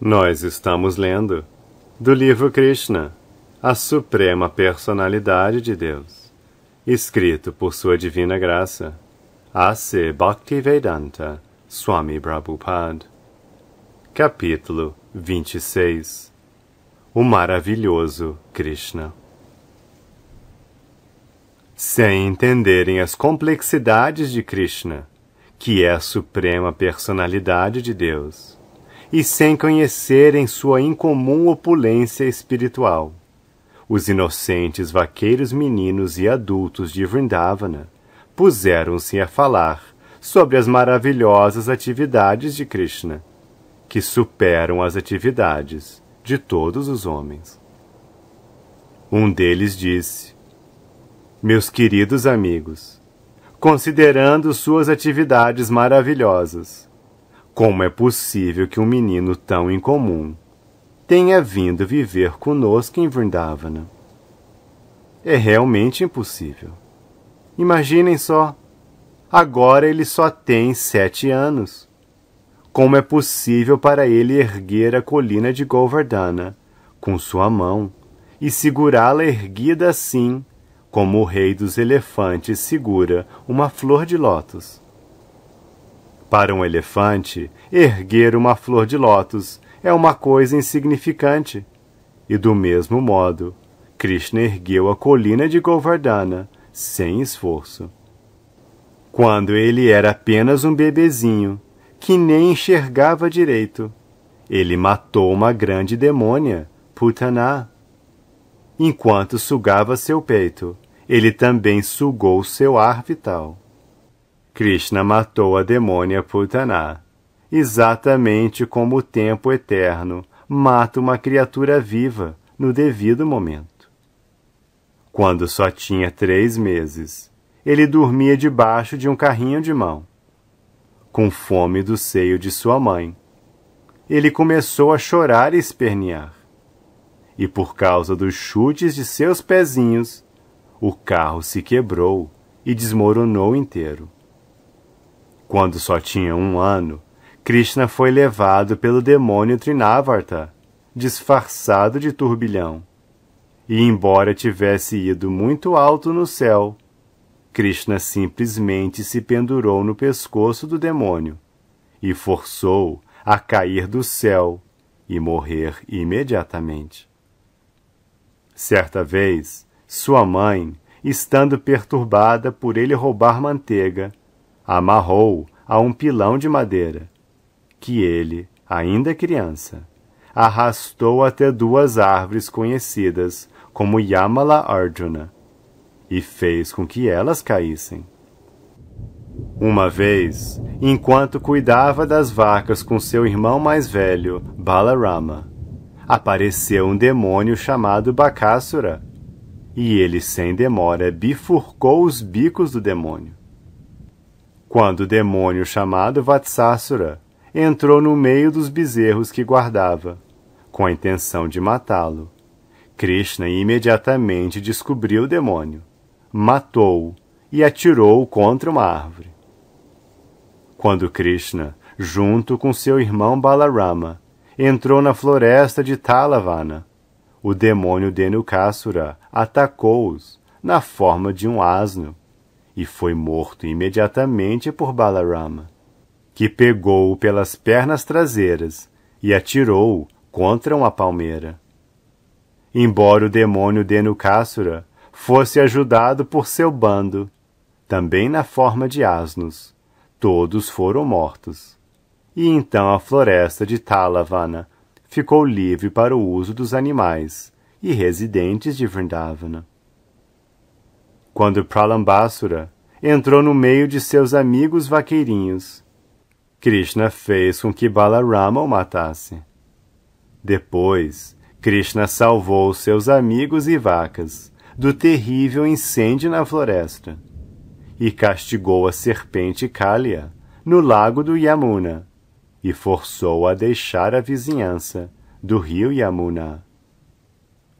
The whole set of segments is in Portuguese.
Nós estamos lendo do livro Krishna, a Suprema Personalidade de Deus, escrito por Sua Divina Graça, A.C. Bhaktivedanta Swami Prabhupada. Capítulo 26 O Maravilhoso Krishna Sem entenderem as complexidades de Krishna, que é a Suprema Personalidade de Deus, e sem conhecerem sua incomum opulência espiritual. Os inocentes vaqueiros meninos e adultos de Vrindavana puseram-se a falar sobre as maravilhosas atividades de Krishna, que superam as atividades de todos os homens. Um deles disse: Meus queridos amigos, considerando suas atividades maravilhosas, como é possível que um menino tão incomum tenha vindo viver conosco em Vrindavana? É realmente impossível. Imaginem só, agora ele só tem sete anos. Como é possível para ele erguer a colina de Govardhana com sua mão e segurá-la erguida assim, como o rei dos elefantes segura uma flor de lótus? Para um elefante, erguer uma flor de lótus é uma coisa insignificante. E do mesmo modo, Krishna ergueu a colina de Govardhana sem esforço. Quando ele era apenas um bebezinho, que nem enxergava direito, ele matou uma grande demônia, Putaná. Enquanto sugava seu peito, ele também sugou seu ar vital. Krishna matou a demônia Putana, exatamente como o tempo eterno mata uma criatura viva no devido momento. Quando só tinha três meses, ele dormia debaixo de um carrinho de mão, com fome do seio de sua mãe. Ele começou a chorar e espernear. E por causa dos chutes de seus pezinhos, o carro se quebrou e desmoronou inteiro. Quando só tinha um ano, Krishna foi levado pelo demônio Trinavarta, disfarçado de turbilhão. E embora tivesse ido muito alto no céu, Krishna simplesmente se pendurou no pescoço do demônio e forçou a cair do céu e morrer imediatamente. Certa vez, sua mãe, estando perturbada por ele roubar manteiga, amarrou a um pilão de madeira, que ele, ainda criança, arrastou até duas árvores conhecidas como Yamala Arjuna e fez com que elas caíssem. Uma vez, enquanto cuidava das vacas com seu irmão mais velho, Balarama, apareceu um demônio chamado Bakasura, e ele sem demora bifurcou os bicos do demônio quando o demônio chamado Vatsasura entrou no meio dos bezerros que guardava, com a intenção de matá-lo. Krishna imediatamente descobriu o demônio, matou-o e atirou-o contra uma árvore. Quando Krishna, junto com seu irmão Balarama, entrou na floresta de Talavana, o demônio Denukasura atacou-os na forma de um asno e foi morto imediatamente por Balarama, que pegou-o pelas pernas traseiras e atirou-o contra uma palmeira. Embora o demônio Denukasura fosse ajudado por seu bando, também na forma de asnos, todos foram mortos. E então a floresta de Talavana ficou livre para o uso dos animais e residentes de Vrindavana. Quando Pralambasura entrou no meio de seus amigos vaqueirinhos. Krishna fez com que Balarama o matasse. Depois, Krishna salvou seus amigos e vacas do terrível incêndio na floresta e castigou a serpente Kalia no lago do Yamuna e forçou a deixar a vizinhança do rio Yamuna.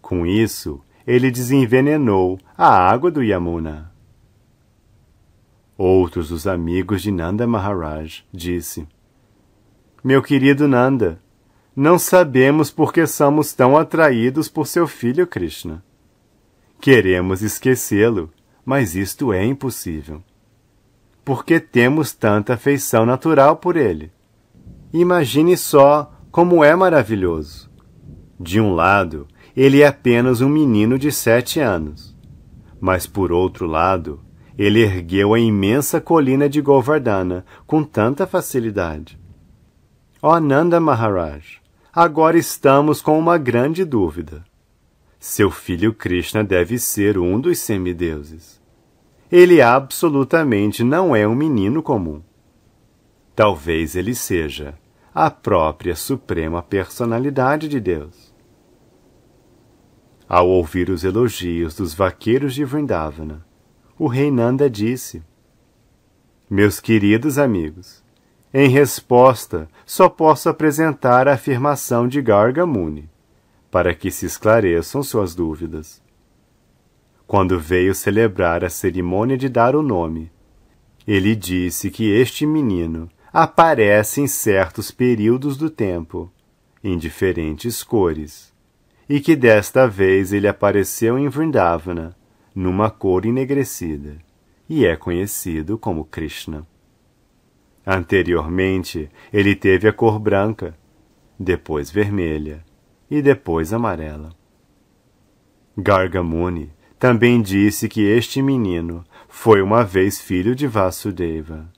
Com isso, ele desenvenenou a água do Yamuna. Outros dos amigos de Nanda Maharaj disse: Meu querido Nanda, não sabemos por que somos tão atraídos por seu filho Krishna. Queremos esquecê-lo, mas isto é impossível. Porque temos tanta afeição natural por ele. Imagine só como é maravilhoso. De um lado, ele é apenas um menino de sete anos. Mas, por outro lado, ele ergueu a imensa colina de Govardhana com tanta facilidade. Ó oh Nanda Maharaj, agora estamos com uma grande dúvida. Seu filho Krishna deve ser um dos semideuses. Ele absolutamente não é um menino comum. Talvez ele seja a própria suprema personalidade de Deus. Ao ouvir os elogios dos vaqueiros de Vrindavana, o rei Nanda disse: Meus queridos amigos, em resposta, só posso apresentar a afirmação de Gargamuni, para que se esclareçam suas dúvidas. Quando veio celebrar a cerimônia de dar o nome, ele disse que este menino aparece em certos períodos do tempo, em diferentes cores, e que desta vez ele apareceu em Vrindavana, numa cor enegrecida, e é conhecido como Krishna. Anteriormente, ele teve a cor branca, depois vermelha e depois amarela. Gargamuni também disse que este menino foi uma vez filho de Vasudeva.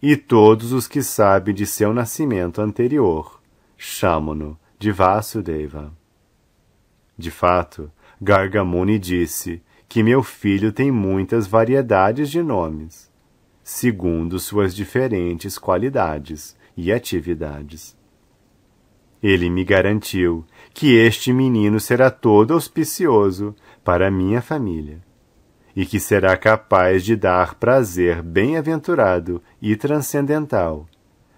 E todos os que sabem de seu nascimento anterior chamam-no de Vasudeva. De fato, Gargamuni disse que meu filho tem muitas variedades de nomes, segundo suas diferentes qualidades e atividades. Ele me garantiu que este menino será todo auspicioso para minha família e que será capaz de dar prazer bem-aventurado e transcendental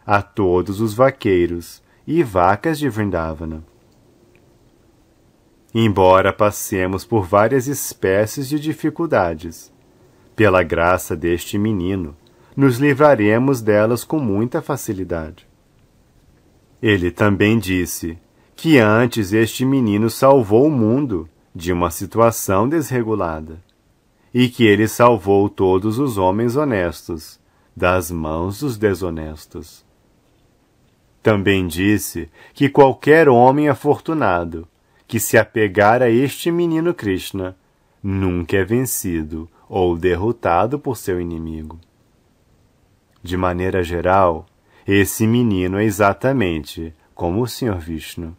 a todos os vaqueiros e vacas de Vrindavana embora passemos por várias espécies de dificuldades. Pela graça deste menino, nos livraremos delas com muita facilidade. Ele também disse que antes este menino salvou o mundo de uma situação desregulada e que ele salvou todos os homens honestos das mãos dos desonestos. Também disse que qualquer homem afortunado que se apegar a este menino Krishna nunca é vencido ou derrotado por seu inimigo. De maneira geral, esse menino é exatamente como o Senhor Vishnu,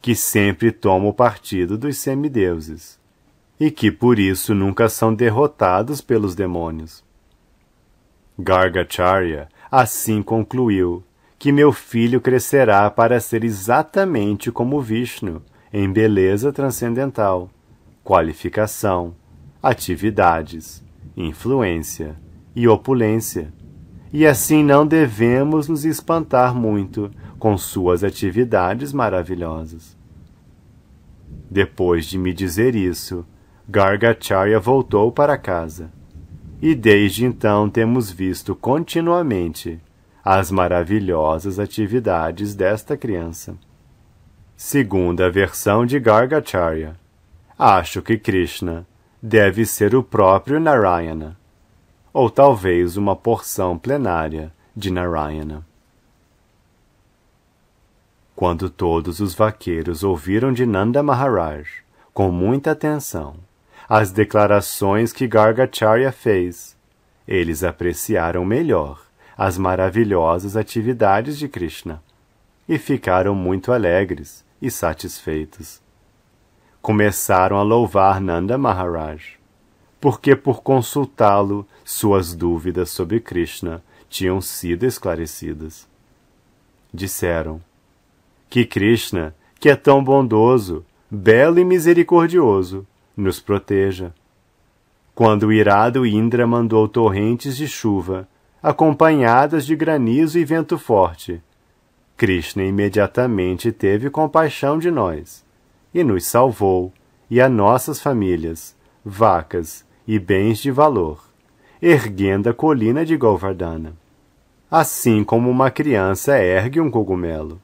que sempre toma o partido dos semideuses e que por isso nunca são derrotados pelos demônios. Gargacharya assim concluiu que meu filho crescerá para ser exatamente como Vishnu, em beleza transcendental, qualificação, atividades, influência e opulência. E assim não devemos nos espantar muito com suas atividades maravilhosas. Depois de me dizer isso, Gargacharya voltou para casa. E desde então temos visto continuamente as maravilhosas atividades desta criança. Segunda versão de Gargacharya. Acho que Krishna deve ser o próprio Narayana, ou talvez uma porção plenária de Narayana. Quando todos os vaqueiros ouviram de Nanda Maharaj, com muita atenção, as declarações que Gargacharya fez, eles apreciaram melhor as maravilhosas atividades de Krishna e ficaram muito alegres e satisfeitos. Começaram a louvar Nanda Maharaj, porque por consultá-lo suas dúvidas sobre Krishna tinham sido esclarecidas. Disseram que Krishna, que é tão bondoso, belo e misericordioso, nos proteja. Quando o irado Indra mandou torrentes de chuva, acompanhadas de granizo e vento forte, Krishna imediatamente teve compaixão de nós e nos salvou e a nossas famílias, vacas e bens de valor, erguendo a colina de Govardhana, assim como uma criança ergue um cogumelo.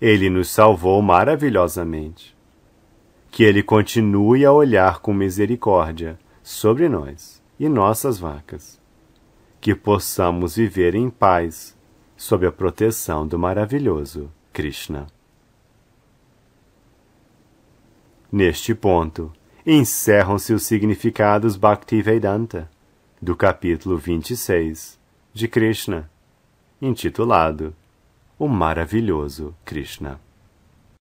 Ele nos salvou maravilhosamente. Que ele continue a olhar com misericórdia sobre nós e nossas vacas. Que possamos viver em paz sob a proteção do maravilhoso Krishna. Neste ponto, encerram-se os significados Bhaktivedanta, do capítulo 26 de Krishna, intitulado O Maravilhoso Krishna.